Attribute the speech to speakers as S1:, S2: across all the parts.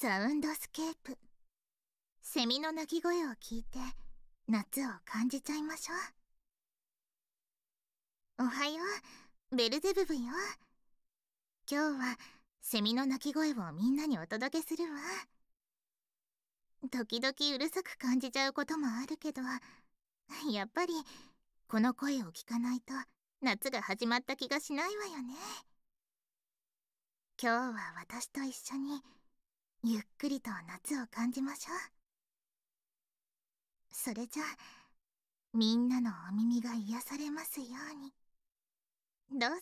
S1: サウンドスケープセミの鳴き声を聞いて夏を感じちゃいましょうおはようベルゼブブよ今日はセミの鳴き声をみんなにお届けするわ時々うるさく感じちゃうこともあるけどやっぱりこの声を聞かないと夏が始まった気がしないわよね今日は私と一緒にゆっくりと夏を感じましょうそれじゃみんなのお耳が癒されますようにどうぞ。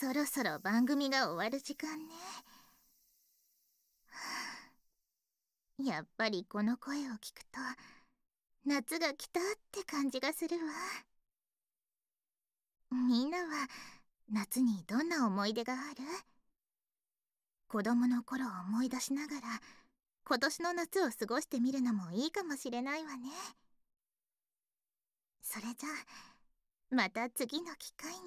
S1: そろそろ番組が終わる時間ね。やっぱりこの声を聞くと、夏が来たって感じがするわ。みんなは夏にどんな思い出がある子供の頃を思い出しながら今年の夏を過ごしてみるのもいいかもしれないわね。それじゃあまた次の機会に。